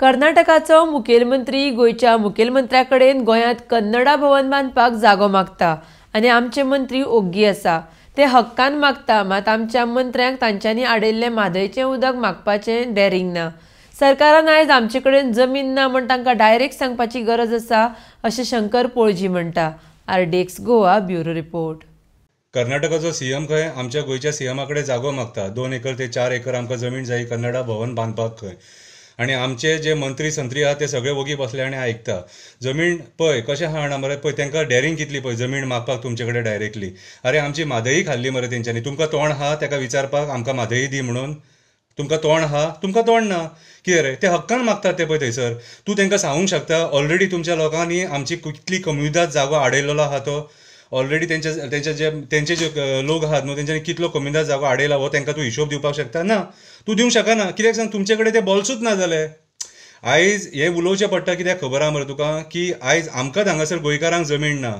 कर्नाटकाचो मुखेलमंत्री गोयच्या मुखेलमंत्र्या कडेन गोंयांत कन्नडा भवन बांदपाक जागो मागता आनी आमचे मंत्री ओग्गी आसा ते हक्कान मागता मात आमच्या मंत्र्यांक तांच्यांनी आडयल्ले म्हादयचें उदक मागपाचे डॅरिंग ना सरकारान आयज आमचे कडेन जमीन ना म्हण तांकां डायरेक्ट सांगपाची गरज आसा अशें शंकर पोळजी म्हणटा आरडीएक्स गोवा ब्युरो रिपोर्ट कर्नाटकाचो सीएम खंय आमच्या गोंयच्या सीएमा कडेन जागो मागता दोन एकर ते चार एकर आमकां जमीन जाय कन्नडा भवन बांदपाक खंय आणि आमचे जे मंत्री संत्री आहा ते सगळे वोगी बसले आणि ऐकता जमीन पळय कशें आहा जाणा मरे पळय तांकां डॅरिंग कितली पळय जमीन मागपाक तुमचे कडेन डायरेक्टली अरे आमची म्हादयी खाल्ली मरे तेंच्यांनी तुमकां तोंड हा तेका विचारपाक आमकां म्हादयी दी म्हणून तुमकां तोंड हा तुमकां तोंड ना कितें रे ते हक्कान मागतात ते पळय थंयसर तूं तेंकां सांगूंक शकता ऑलरेडी तुमच्या लोकांनी आमची कितली कम्युदाद जागो आडयल्लो आहा तो ऑलरेडी त्यांच्या त्यांच्या जे त्यांचे जे लोक आहात न्हू तेंच्यानी कितलो कमिदार जागो आडयला हो तांकां तूं हिशोब दिवपाक शकता ना तूं दिवंक शकना कित्याक सांग तुमचे कडेन ते बॉल्सूच ना जाले आयज हें उलोवचें पडटा कित्याक खबर आहा मरे तुका की आयज आमकांच हांगासर गोंयकारांक जमीन ना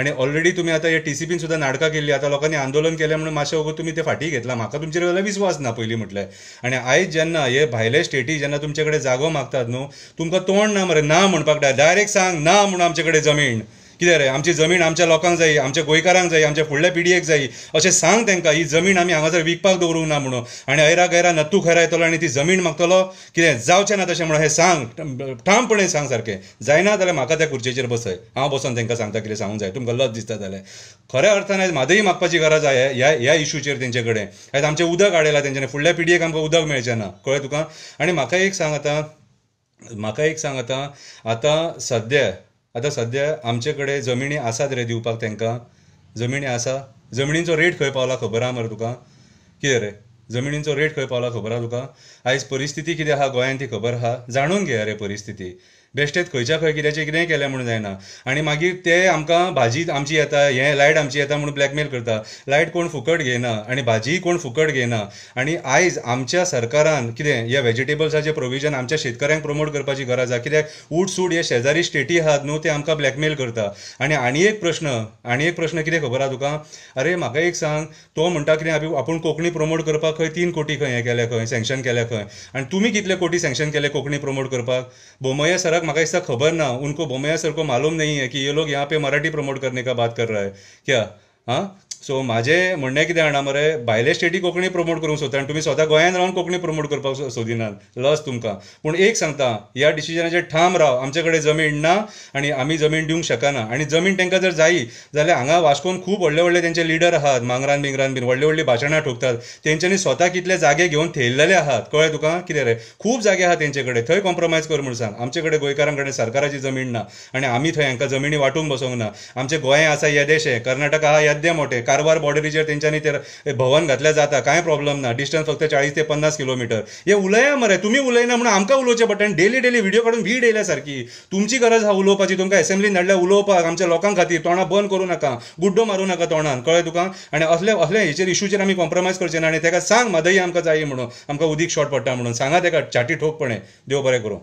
आणि ऑलरेडी तुम्ही आता या टी सी पीन सुद्धा नाटकां केली आता लोकांनी आंदोलन केलं म्हणून मातशें वगत तुम्ही ते फाटी घेतला म्हाका तुमचेर जाल्यार विस्वास ना पहिली म्हटलें आणि आयज जेन्ना हे भायले स्टेटी जेन्ना तुमचे कडेन जागो मागतात न्हू तुमकां तोंड ना मरे ना म्हणपाक डायरेक्ट सांग ना म्हणून आमचे कडेन जमीन कितें रे आमची जमीन आमच्या लोकांक जायी आमच्या गोंयकारांक जायी आमच्या फुडल्या पिडयेक जायी अशें सांग तांकां ही जमीन आमी जर विकपाक दवरूंक ना म्हणून आनी ऐरा गैरा नत्तू खैरा येतलो आनी ती जमीन मागतलो कितें जावचें ना तशें म्हणून हें सांग ठामपणे सांग सारकें जायना जाल्यार म्हाका त्या खुर्चेचेर बसय हांव बसोन तांकां सांगता कितें सांगूंक जाय तुमकां लज दिसता जाल्यार खऱ्या अर्थान आयज म्हादय मागपाची गरज आसा ह्या ह्या इश्यूचेर तेंचे कडेन आयज आमचें उदक हाडयलां तेंच्यानी फुडल्या पिडयेक आमकां उदक मेळचें ना कळ्ळें तुका आनी म्हाका एक सांग आतां म्हाका एक सांग आतां आतां सद्या आता सद्या आमचे कडेन जमिनी आसात रे दिवपाक तांकां जमिनी आसा जमिनींचो रेट खंय पावला खबर आहा मरे तुका कितें रे जमिनींचो रेट खंय पावला खबर आहा तुका आयज परिस्थिती कितें आहा गोंयांत ती खबर आहा जाणून घेया रे परिस्थिती बेश्टेच खंयच्या खंय कित्याचें कितेंय केलें म्हणून जायना आनी मागीर ते आमकां भाजी आमची येता हें लायट आमची येता म्हणून ब्लॅकमेल करता लायट कोण फुकट घेयना आनी भाजीय कोण फुकट घेयना आनी आयज आमच्या सरकारान कितें हे वेजिटेबल्साचें प्रोविजन आमच्या शेतकऱ्यांक प्रमोट करपाची गरज आसा कित्याक सूट हे शेजारी स्टेटी आहात न्हू ते आमकां ब्लॅकमेल करता आनी आनी एक प्रश्न आनी एक प्रश्न कितें खबर आसा तुका अरे म्हाका एक सांग तो म्हणटा कितें आपूण कोंकणी प्रमोट करपाक खंय तीन कोटी खंय हें केल्या खंय सँक्शन केल्या खंय आनी तुमी कितले कोटी सँक्शन केले कोंकणी प्रमोट करपाक बोमये सराक तक इसका खबर ना उनको बोमैया सर को मालूम नहीं है कि ये लोग यहाँ पे मराठी प्रमोट करने का बात कर रहा है क्या हाँ सो माझें म्हणणे कितें जाणा मरे भायले स्टेटी कोंकणी प्रमोट करूंक सोदता आनी तुमी स्वता गोंयांत रावन कोंकणी प्रमोट करपाक सोदिनात लज तुमकां पूण एक सांगता ह्या डिसिजनाचेर ठाम राव आमचे कडेन जमीन ना आनी आमी जमीन दिवंक शकना आनी जमीन तांकां जर जायी जाल्यार हांगा वास्कोन खूब व्हडले व्हडले तेंचे लिडर आहात मांगरान बिंगरान बीन व्हडली व्हडली भाशणां ठोकतात तेंच्यांनी स्वता कितले जागे घेवन थेयल्लेले आहात कळ्ळें तुका कितें रे खूब जागे आसात तेंचे कडेन थंय कॉम्प्रोमायज कर म्हूण सांग आमचे कडेन गोंयकारां कडेन सरकाराची जमीन ना आनी आमी थंय हांकां जमिनी वांटूंक बसोंक ना आमचें गोंय आसा येदेशें कर्नाटक आहा येद्दें मोटें कारवार बॉर्डरीचेर त्यांच्यानी ते भवन घातल्या जाता काय प्रॉब्लेम ना डिस्टन्स फक्त चाळीस ते पन्नास किलोमीटर हे उलया मरे तुम्ही उलयना म्हणून आमकां उलोवचें पडटलें डेली डेली व्हिडिओ काडून वीड येयल्या सारकी तुमची गरज हा उलोवपाची तुमकां एसेंब्लीन धाडल्या उलोवपाक आमच्या लोकां खातीर तोंडां बंद करूं नाका गुड्डो मारूं नाका तोंडान कळ्ळें तुका आनी असले असले हेचेर इशूचेर आमी कॉम्प्रोमायज करचे ना आनी तेका सांग म्हादय आमकां जाय म्हणून आमकां उदीक शॉर्ट पडटा म्हणून सांगा तेका छाटी ठोकपणे देव बरें करूं